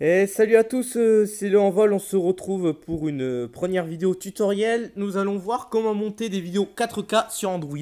Et salut à tous, euh, c'est le Envol, on se retrouve pour une euh, première vidéo tutoriel. Nous allons voir comment monter des vidéos 4K sur Android.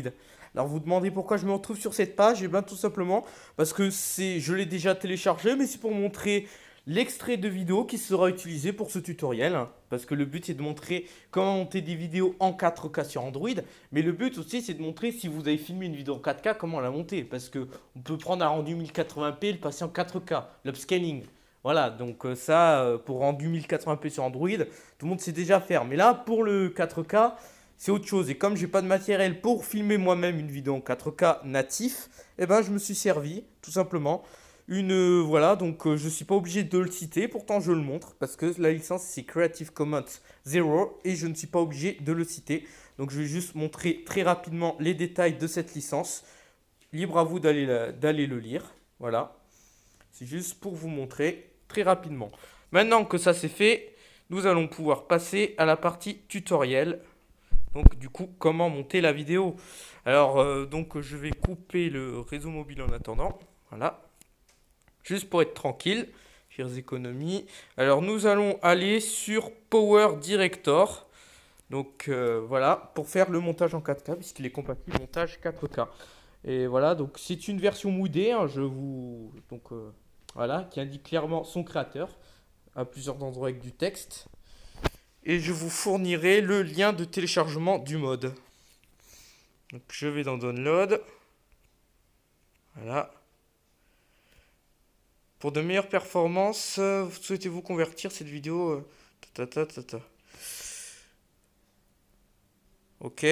Alors vous demandez pourquoi je me retrouve sur cette page, et eh bien tout simplement parce que c'est, je l'ai déjà téléchargé, mais c'est pour montrer l'extrait de vidéo qui sera utilisé pour ce tutoriel. Parce que le but c'est de montrer comment monter des vidéos en 4K sur Android. Mais le but aussi c'est de montrer si vous avez filmé une vidéo en 4K, comment la monter. Parce que on peut prendre un rendu 1080p et le passer en 4K, l'upscaling. Voilà, donc euh, ça, euh, pour en 1080 p sur Android, tout le monde sait déjà faire. Mais là, pour le 4K, c'est autre chose. Et comme j'ai pas de matériel pour filmer moi-même une vidéo en 4K natif, eh ben je me suis servi, tout simplement. Une euh, voilà, donc je je suis pas obligé de le citer, pourtant je le montre parce que la licence c'est Creative Commons Zero et je ne suis pas obligé de le citer. Donc je vais juste montrer très rapidement les détails de cette licence. Libre à vous d'aller le lire. Voilà. C'est juste pour vous montrer rapidement. Maintenant que ça c'est fait, nous allons pouvoir passer à la partie tutoriel. Donc du coup, comment monter la vidéo Alors euh, donc je vais couper le réseau mobile en attendant. Voilà. Juste pour être tranquille, chers économies. Alors nous allons aller sur Power Director. Donc euh, voilà, pour faire le montage en 4K, puisqu'il est compatible montage 4K. Et voilà, donc c'est une version moodée, hein, je vous... Donc, euh, voilà, qui indique clairement son créateur à plusieurs endroits avec du texte. Et je vous fournirai le lien de téléchargement du mode. Donc je vais dans Download. Voilà. Pour de meilleures performances, souhaitez-vous convertir cette vidéo euh, Ok.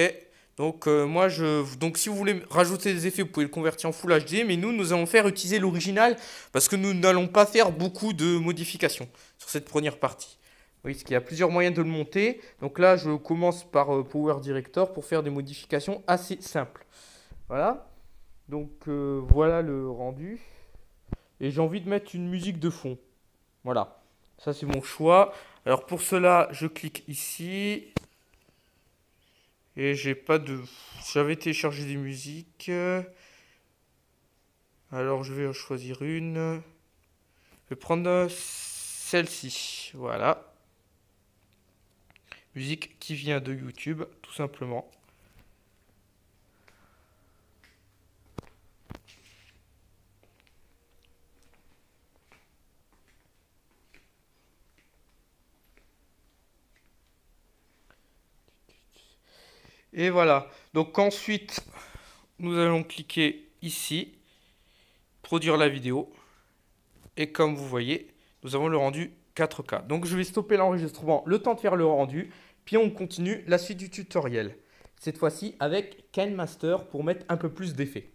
Donc, euh, moi, je, donc si vous voulez rajouter des effets, vous pouvez le convertir en Full HD, mais nous, nous allons faire utiliser l'original parce que nous n'allons pas faire beaucoup de modifications sur cette première partie. Oui, parce qu'il y a plusieurs moyens de le monter. Donc là, je commence par euh, Power Director pour faire des modifications assez simples. Voilà. Donc euh, voilà le rendu. Et j'ai envie de mettre une musique de fond. Voilà. Ça, c'est mon choix. Alors pour cela, je clique ici. Et j'ai pas de. J'avais téléchargé des musiques. Alors je vais en choisir une. Je vais prendre euh, celle-ci. Voilà. Musique qui vient de YouTube, tout simplement. Et voilà. Donc ensuite, nous allons cliquer ici, produire la vidéo. Et comme vous voyez, nous avons le rendu 4K. Donc je vais stopper l'enregistrement le temps de faire le rendu. Puis on continue la suite du tutoriel. Cette fois-ci avec KineMaster pour mettre un peu plus d'effets.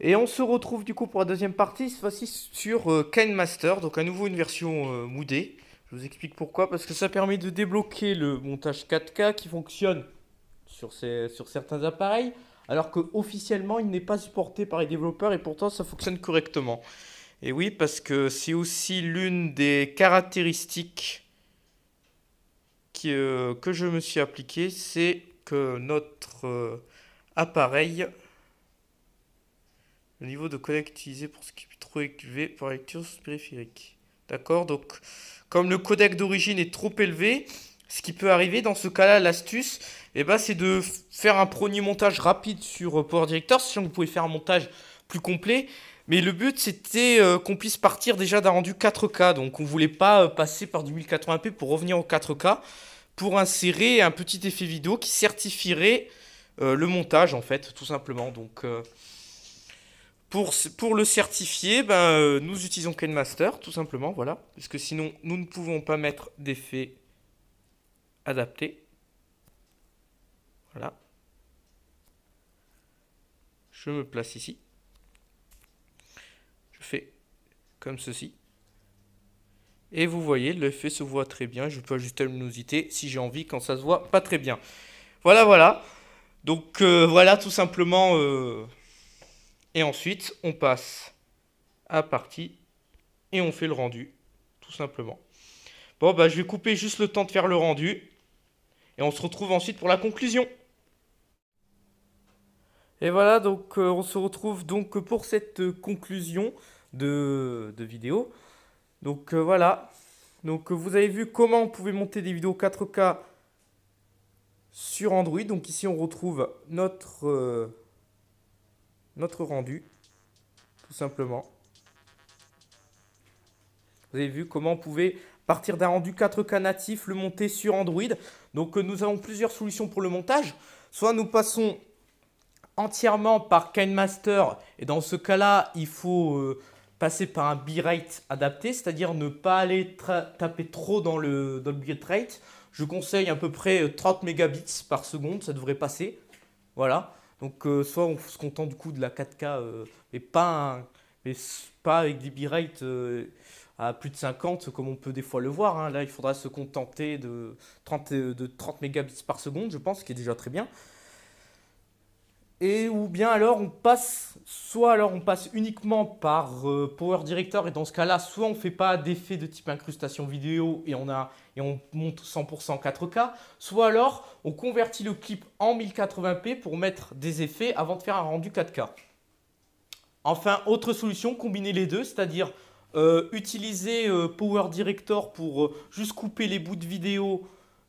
Et on se retrouve du coup pour la deuxième partie, cette fois-ci sur euh, KineMaster, donc à nouveau une version euh, moodée. Je vous explique pourquoi. Parce que ça permet de débloquer le montage 4K qui fonctionne sur, ces, sur certains appareils, alors qu'officiellement il n'est pas supporté par les développeurs et pourtant ça fonctionne correctement. Et oui, parce que c'est aussi l'une des caractéristiques euh, que je me suis appliqué, c'est que notre euh, appareil, le niveau de connectivité pour ce qui est trop élevé pour la lecture périphérique. D'accord Donc, comme le codec d'origine est trop élevé, ce qui peut arriver dans ce cas-là, l'astuce, eh ben, c'est de faire un premier montage rapide sur euh, PowerDirector si sinon vous pouvez faire un montage plus complet. Mais le but, c'était euh, qu'on puisse partir déjà d'un rendu 4K. Donc, on ne voulait pas euh, passer par du 1080p pour revenir au 4K, pour insérer un petit effet vidéo qui certifierait le montage, en fait, tout simplement. Donc, pour, le certifier, ben, nous utilisons KenMaster, tout simplement, voilà. Parce que sinon, nous ne pouvons pas mettre d'effet adapté. Voilà. Je me place ici. Je fais comme ceci. Et vous voyez, l'effet se voit très bien. Je peux ajuster la luminosité si j'ai envie quand ça se voit pas très bien. Voilà, voilà. Donc euh, voilà tout simplement... Euh, et ensuite, on passe à partie et on fait le rendu, tout simplement. Bon, bah, je vais couper juste le temps de faire le rendu. Et on se retrouve ensuite pour la conclusion. Et voilà, donc euh, on se retrouve donc pour cette conclusion de, vidéo. Donc euh, voilà. Donc euh, vous avez vu comment on pouvait monter des vidéos 4K sur Android. Donc ici on retrouve notre notre rendu, tout simplement. Vous avez vu comment on pouvait partir d'un rendu 4K natif, le monter sur Android. Donc euh, nous avons plusieurs solutions pour le montage. Soit nous passons entièrement par KineMaster, et dans ce cas-là, il faut euh, passer par un bitrate adapté, c'est-à-dire ne pas aller taper trop dans le, dans le Je conseille à peu près 30 euh, mégabits par seconde, ça devrait passer. Voilà. Donc euh, soit on se contente du coup de la 4K, euh, mais, pas mais pas avec des rate euh, à plus de 50 comme on peut des fois le voir. Hein. Là, il faudra se contenter de 30, de 30 mégabits par seconde, je pense, qui est déjà très bien. Et ou bien alors on passe, soit alors on passe uniquement par euh, Power Director et dans ce cas-là, soit on fait pas d'effet de type incrustation vidéo et on, a, et on monte 100% 4K, soit alors on convertit le clip en 1080p pour mettre des effets avant de faire un rendu 4K. Enfin, autre solution, combiner les deux, c'est-à-dire euh, utiliser euh, Power Director pour juste couper les bouts de vidéo,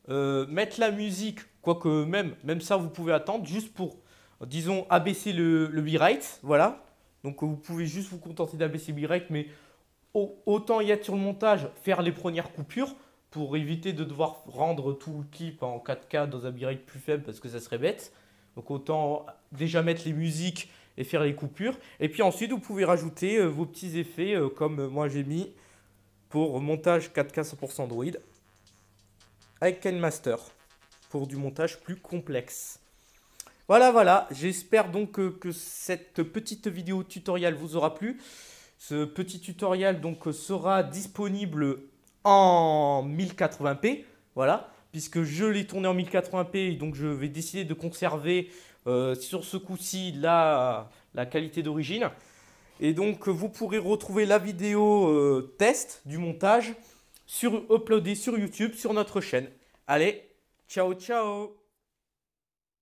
mettre la musique, quoique même, même ça vous pouvez attendre, juste pour disons, abaisser le, b voilà. Donc vous pouvez juste vous contenter d'abaisser le b mais autant y être sur le montage, faire les premières coupures pour éviter de devoir rendre tout le clip en 4K dans un b plus faible parce que ça serait bête. Donc autant déjà mettre les musiques et faire les coupures. Et puis ensuite, vous pouvez rajouter euh, vos petits effets euh, comme euh, moi j'ai mis pour montage 4K 100% Android avec KineMaster pour du montage plus complexe. Voilà, voilà, j'espère donc que, cette petite vidéo tutoriel vous aura plu. Ce petit tutoriel donc sera disponible en 1080p, voilà, puisque je l'ai tourné en 1080p, donc je vais décider de conserver euh, sur ce coup-ci la, qualité d'origine. Et donc vous pourrez retrouver la vidéo euh, test du montage sur, uploadée sur YouTube, sur notre chaîne. Allez, ciao ciao